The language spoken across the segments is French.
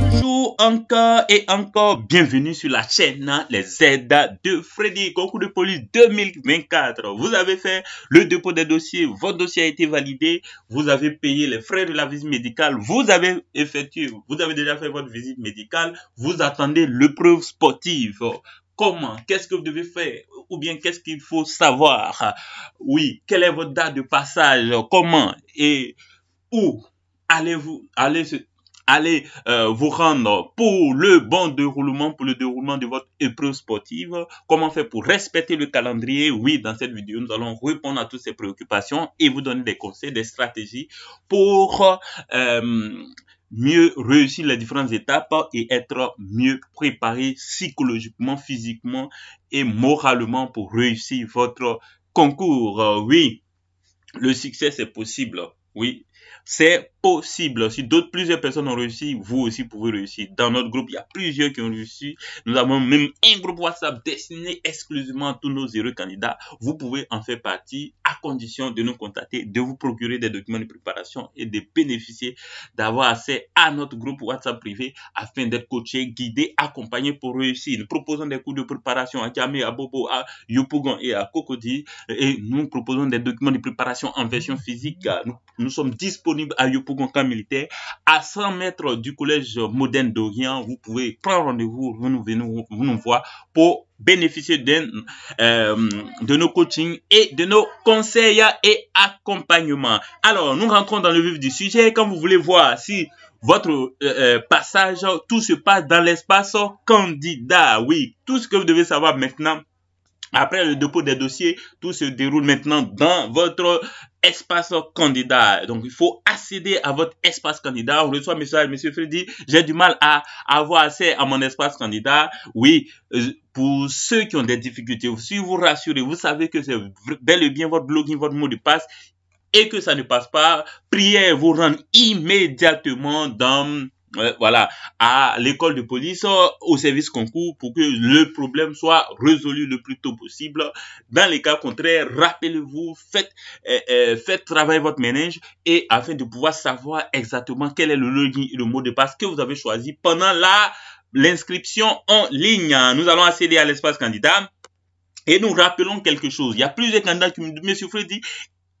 Bonjour encore et encore bienvenue sur la chaîne hein, Les aides de Freddy, concours de police 2024. Vous avez fait le dépôt des dossiers, votre dossier a été validé, vous avez payé les frais de la visite médicale, vous avez effectué, vous avez déjà fait votre visite médicale, vous attendez l'épreuve sportive. Comment Qu'est-ce que vous devez faire ou bien qu'est-ce qu'il faut savoir Oui, quelle est votre date de passage Comment et où allez-vous allez, euh, vous rendre pour le bon déroulement, pour le déroulement de votre épreuve sportive. Comment faire pour respecter le calendrier Oui, dans cette vidéo, nous allons répondre à toutes ces préoccupations et vous donner des conseils, des stratégies pour euh, mieux réussir les différentes étapes et être mieux préparé psychologiquement, physiquement et moralement pour réussir votre concours. Oui, le succès, c'est possible. Oui, c'est possible. Si d'autres, plusieurs personnes ont réussi, vous aussi pouvez réussir. Dans notre groupe, il y a plusieurs qui ont réussi. Nous avons même un groupe WhatsApp destiné exclusivement à tous nos heureux candidats. Vous pouvez en faire partie à condition de nous contacter, de vous procurer des documents de préparation et de bénéficier d'avoir accès à notre groupe WhatsApp privé afin d'être coaché, guidé, accompagné pour réussir. Nous proposons des cours de préparation à Yamé, à Bobo, à Yopougon et à Cocody et nous proposons des documents de préparation en version physique. Nous, sommes disponibles à Yopougon camp militaire à 100 mètres du collège moderne d'Orient. Vous pouvez prendre rendez-vous, vous nous venez, vous nous voir pour bénéficier de, euh, de nos coachings et de nos conseils et accompagnements. Alors, nous rentrons dans le vif du sujet. Quand vous voulez voir si votre euh, euh, passage, tout se passe dans l'espace candidat. Oui, tout ce que vous devez savoir maintenant, après le dépôt des dossiers, tout se déroule maintenant dans votre espace candidat. Donc, il faut accéder à votre espace candidat. On reçoit un message, monsieur Freddy, j'ai du mal à avoir accès à mon espace candidat. Oui, euh, pour ceux qui ont des difficultés, si vous rassurez, vous savez que c'est bel et bien votre login, votre mot de passe et que ça ne passe pas, priez vous rendre immédiatement dans voilà, à l'école de police, au service concours, pour que le problème soit résolu le plus tôt possible. Dans les cas contraires, rappelez-vous, faites, euh, euh, faites travailler votre ménage et afin de pouvoir savoir exactement quel est le login et le mot de passe que vous avez choisi pendant la l'inscription en ligne. Nous allons accéder à l'espace candidat. Et nous rappelons quelque chose. Il y a plusieurs candidats qui me disent, Monsieur Freddy,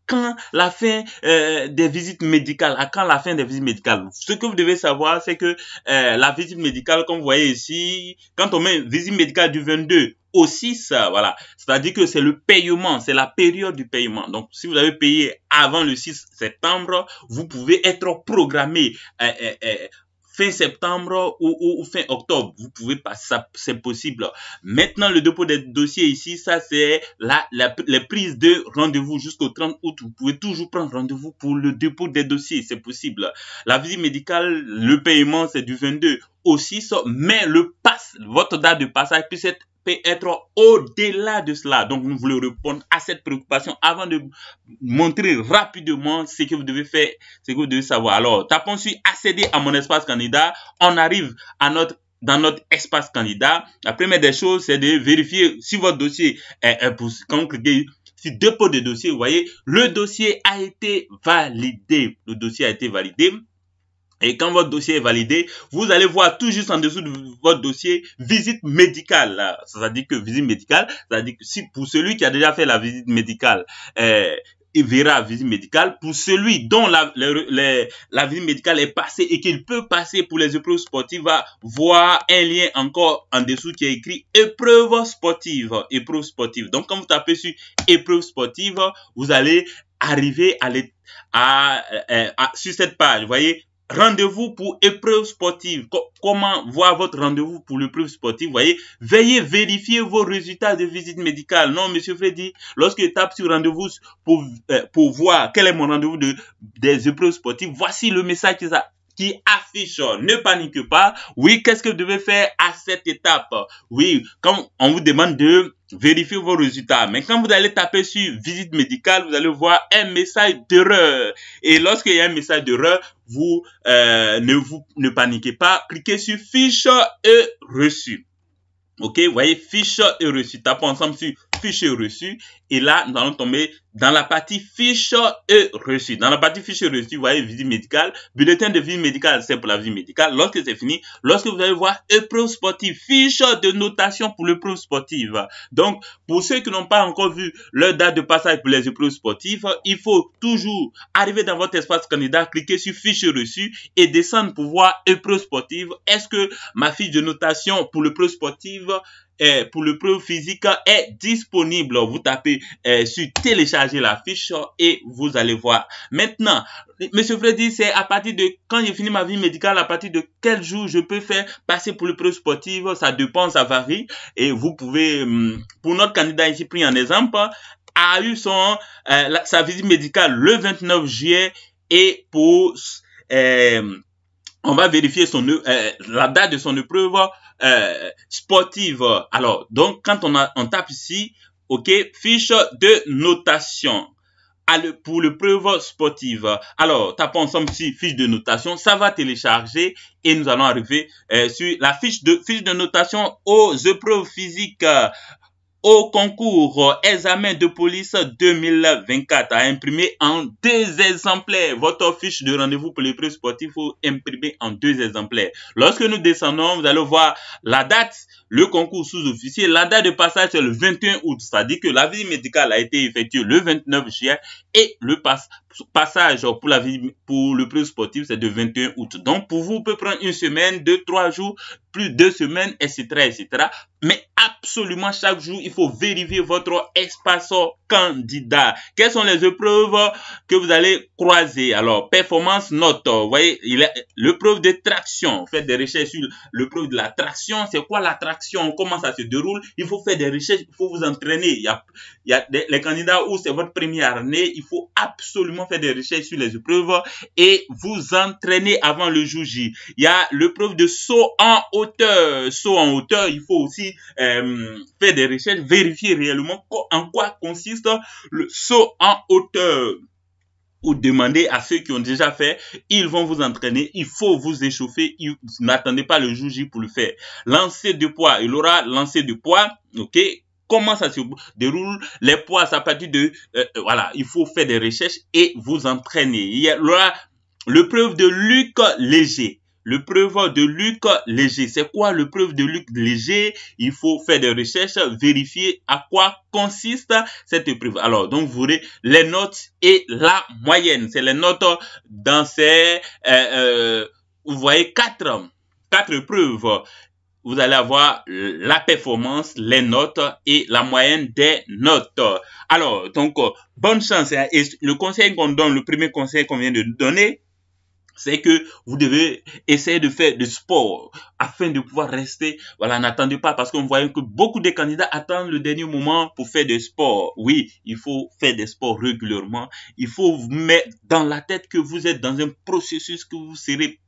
quand la fin euh, des visites médicales, à quand la fin des visites médicales. Ce que vous devez savoir, c'est que euh, la visite médicale, comme vous voyez ici, quand on met visite médicale du 22 au 6, voilà, c'est-à-dire que c'est le paiement, c'est la période du paiement. Donc, si vous avez payé avant le 6 septembre, vous pouvez être programmé euh, fin septembre ou, fin octobre. Vous pouvez pas, ça, c'est possible. Maintenant, le dépôt des dossiers ici, ça c'est la, la, les prises de rendez-vous jusqu'au 30 août. Vous pouvez toujours prendre rendez-vous pour le dépôt des dossiers, c'est possible. La visite médicale, le paiement, c'est du 22 au 6, mais le passe, votre date de passage puisse être être au-delà de cela. Donc, nous voulons répondre à cette préoccupation avant de montrer rapidement ce que vous devez faire, ce que vous devez savoir. Alors, tapons sur accéder à mon espace candidat. On arrive à notre dans notre espace candidat, la première des choses, c'est de vérifier si votre dossier est, eh, eh, pour, quand vous cliquez sur dépôt de dossier, vous voyez, le dossier a été validé. Le dossier a été validé. Et quand votre dossier est validé, vous allez voir tout juste en dessous de votre dossier visite médicale. Ça veut dire que visite médicale, Ça veut dire que si pour celui qui a déjà fait la visite médicale, euh, il verra visite médicale. Pour celui dont la, la visite médicale est passée et qu'il peut passer pour les épreuves sportives, va voir un lien encore en dessous qui est écrit épreuve sportive, épreuve sportive. Donc quand vous tapez sur épreuve sportive, vous allez arriver à, les, à, euh, euh, à, sur cette page. Vous voyez, rendez-vous pour épreuve sportive. Comment voir votre rendez-vous pour l'épreuve sportive? Voyez, veillez vérifier vos résultats de visite médicale. Non, monsieur Freddy, lorsque je tape sur rendez-vous pour, euh, pour voir quel est mon rendez-vous de, des épreuves sportives, voici le message qu'ils a qui affiche ne panique pas. Oui, qu'est-ce que vous devez faire à cette étape Oui, quand on vous demande de vérifier vos résultats. Mais quand vous allez taper sur visite médicale, vous allez voir un message d'erreur. Et lorsqu'il y a un message d'erreur, vous euh, ne vous ne paniquez pas, cliquez sur fiche et reçu. OK, voyez fiche et reçu. Tapons ensemble sur fiche et reçu et là nous allons tomber dans la partie fiche et reçu. Dans la partie fiche vous voyez visite médicale. Bulletin de vie médicale, c'est pour la vie médicale. Lorsque c'est fini, lorsque vous allez voir épreuve sportive, fiche de notation pour l'épreuve sportive. Donc, pour ceux qui n'ont pas encore vu leur date de passage pour les épreuves sportives, il faut toujours arriver dans votre espace candidat, cliquer sur fiche reçue et descendre pour voir épreuve sportive. Est-ce que ma fiche de notation pour l'épreuve sportive eh, pour le preuve physique hein, est disponible. Vous tapez eh, sur télécharger la fiche et vous allez voir. Maintenant, Monsieur Freddy, c'est à partir de quand j'ai fini ma vie médicale, à partir de quel jour je peux faire passer pour le preuve sportive, ça dépend, ça varie. Et vous pouvez, hum, pour notre candidat ici pris en exemple, a eu son sa visite médicale le 29 juillet et pour eh, on va vérifier son la date de son épreuve euh, sportive. Alors, donc, quand on, a, on tape ici, OK, fiche de notation pour le preuve sportive. Alors, tapons ensemble ici fiche de notation, ça va télécharger et nous allons arriver euh, sur la fiche de fiche de notation aux épreuves physiques au concours examen de police 2024 à imprimer en deux exemplaires. Votre fiche de rendez-vous pour les prix sportifs faut imprimer en deux exemplaires. Lorsque nous descendons, vous allez voir la date le concours sous-officier. La date de passage, c'est le 21 août. C'est-à-dire que la médical médicale a été effectuée le 29 juillet et le pass passage pour la vie, pour le prix sportif, c'est le 21 août. Donc, pour vous, on peut prendre une semaine, deux, trois jours, plus deux semaines, etc., etc. Mais absolument chaque jour, il faut vérifier votre espace candidat. Quelles sont les épreuves que vous allez croiser Alors, performance note, vous voyez, il est l'épreuve de traction. Faites des recherches sur l'épreuve de la traction. C'est quoi la traction Comment ça se déroule Il faut faire des recherches, il faut vous entraîner. Il y a, les candidats où c'est votre première année, il faut absolument faire des recherches sur les épreuves et vous entraîner avant le jour J. Il y a l'épreuve de saut en hauteur. Saut en hauteur, il faut aussi euh, faire des recherches, vérifier réellement en quoi consiste le saut en hauteur ou demandez à ceux qui ont déjà fait, ils vont vous entraîner, il faut vous échauffer, n'attendez pas le jour pour le faire. Lancer de poids, il aura lancé de poids, ok Comment ça se déroule Les poids, ça partir de... Euh, euh, voilà, il faut faire des recherches et vous entraîner. Il y le preuve de Luc Léger. Le preuve de Luc léger, c'est quoi le preuve de Luc léger Il faut faire des recherches, vérifier à quoi consiste cette preuve. Alors, donc, vous aurez les notes et la moyenne. C'est les notes dans ces, euh, euh, vous voyez, quatre, quatre preuves. vous allez avoir la performance, les notes et la moyenne des notes. Alors, donc, bonne chance. Et le conseil qu'on donne, le premier conseil qu'on vient de donner, c'est que vous devez essayer de faire du sport afin de pouvoir rester. Voilà, n'attendez pas parce qu'on voit que beaucoup de candidats attendent le dernier moment pour faire du sport. Oui, il faut faire des sports régulièrement. Il faut vous mettre dans la tête que vous êtes dans un processus que vous serez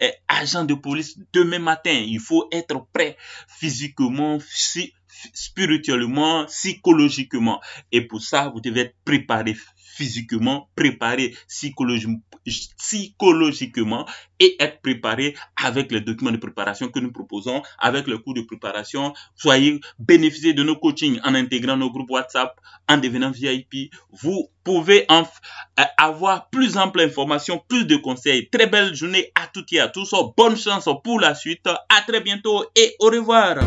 eh, agent de police demain matin. Il faut être prêt physiquement, spirituellement, psychologiquement. Et pour ça, vous devez être préparé physiquement préparé psychologiquement et être préparé avec les documents de préparation que nous proposons, avec le cours de préparation. Soyez bénéficier de nos coachings en intégrant nos groupes WhatsApp, en devenant VIP. Vous pouvez en euh, avoir plus ample information, plus de conseils. Très belle journée à toutes et à tous. Bonne chance pour la suite. À très bientôt et au revoir.